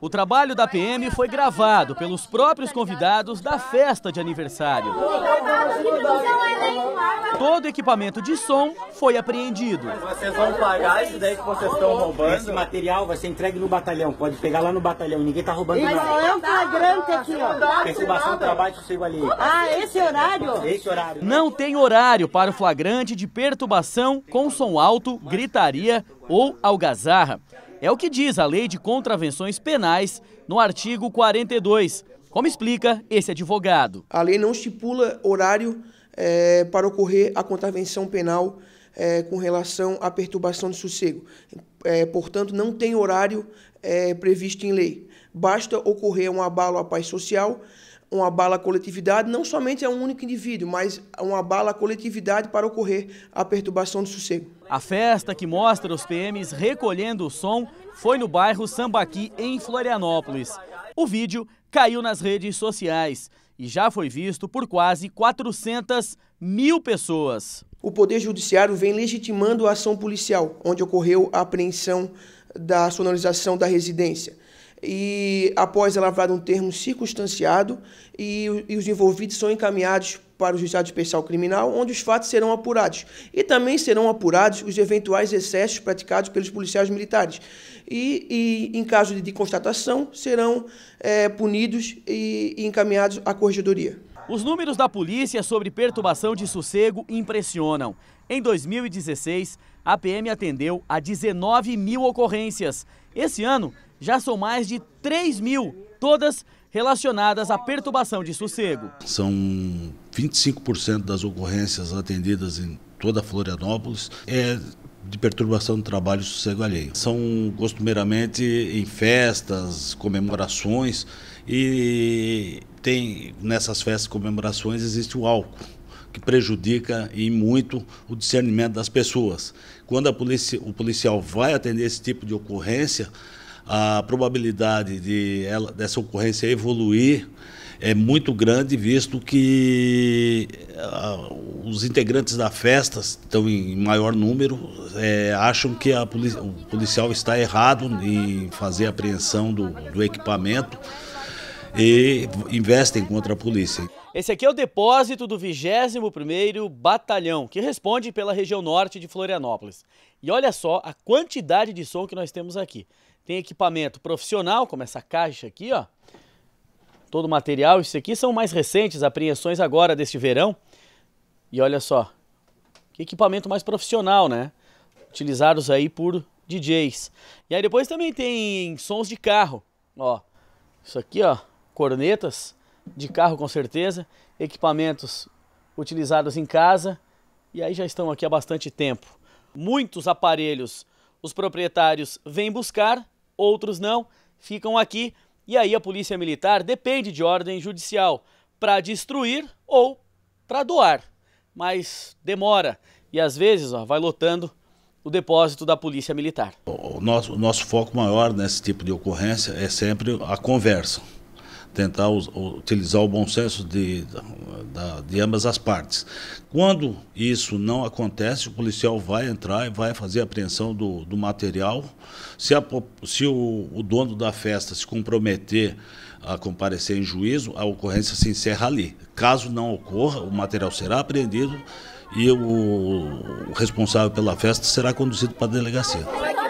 O trabalho da PM foi gravado pelos próprios convidados da festa de aniversário. Todo equipamento de som foi apreendido. Vocês vão pagar isso daí que vocês estão roubando? Esse material vai ser entregue no batalhão, pode pegar lá no batalhão, ninguém tá roubando nada. é um flagrante aqui, ó. Perturbação do trabalho sossego alheio. Ah, esse horário? Esse horário. Não tem horário para o flagrante de perturbação com som alto, gritaria ou algazarra. É o que diz a Lei de Contravenções Penais no artigo 42. Como explica esse advogado? A lei não estipula horário é, para ocorrer a contravenção penal é, com relação à perturbação de sossego. É, portanto, não tem horário previsto em lei. Basta ocorrer um abalo à paz social um abala a coletividade, não somente a um único indivíduo, mas um abala a coletividade para ocorrer a perturbação do sossego. A festa que mostra os PMs recolhendo o som foi no bairro Sambaqui, em Florianópolis. O vídeo caiu nas redes sociais e já foi visto por quase 400 mil pessoas. O Poder Judiciário vem legitimando a ação policial, onde ocorreu a apreensão da sonorização da residência e após elaborar um termo circunstanciado e, e os envolvidos são encaminhados para o Juizado Especial Criminal, onde os fatos serão apurados. E também serão apurados os eventuais excessos praticados pelos policiais militares. E, e em caso de, de constatação, serão é, punidos e, e encaminhados à corregedoria. Os números da polícia sobre perturbação de sossego impressionam. Em 2016, a PM atendeu a 19 mil ocorrências. Esse ano, já são mais de 3 mil, todas relacionadas à perturbação de sossego. São 25% das ocorrências atendidas em toda Florianópolis é de perturbação do trabalho e sossego alheio. São costumeiramente em festas, comemorações e tem nessas festas e comemorações existe o álcool que prejudica e muito o discernimento das pessoas. Quando a polícia, o policial vai atender esse tipo de ocorrência, a probabilidade de ela, dessa ocorrência evoluir é muito grande, visto que uh, os integrantes da festa estão em maior número, é, acham que o policial está errado em fazer a apreensão do, do equipamento e investem contra a polícia. Esse aqui é o depósito do 21º Batalhão, que responde pela região norte de Florianópolis. E olha só a quantidade de som que nós temos aqui. Tem equipamento profissional, como essa caixa aqui, ó. Todo o material, isso aqui são mais recentes apreensões agora deste verão. E olha só, que equipamento mais profissional, né? Utilizados aí por DJs. E aí depois também tem sons de carro, ó. Isso aqui, ó, cornetas de carro com certeza, equipamentos utilizados em casa e aí já estão aqui há bastante tempo. Muitos aparelhos os proprietários vêm buscar outros não, ficam aqui e aí a polícia militar depende de ordem judicial para destruir ou para doar, mas demora e às vezes ó, vai lotando o depósito da polícia militar. O nosso, o nosso foco maior nesse tipo de ocorrência é sempre a conversa tentar us, utilizar o bom senso de, de ambas as partes. Quando isso não acontece, o policial vai entrar e vai fazer a apreensão do, do material. Se, a, se o, o dono da festa se comprometer a comparecer em juízo, a ocorrência se encerra ali. Caso não ocorra, o material será apreendido e o, o responsável pela festa será conduzido para a delegacia.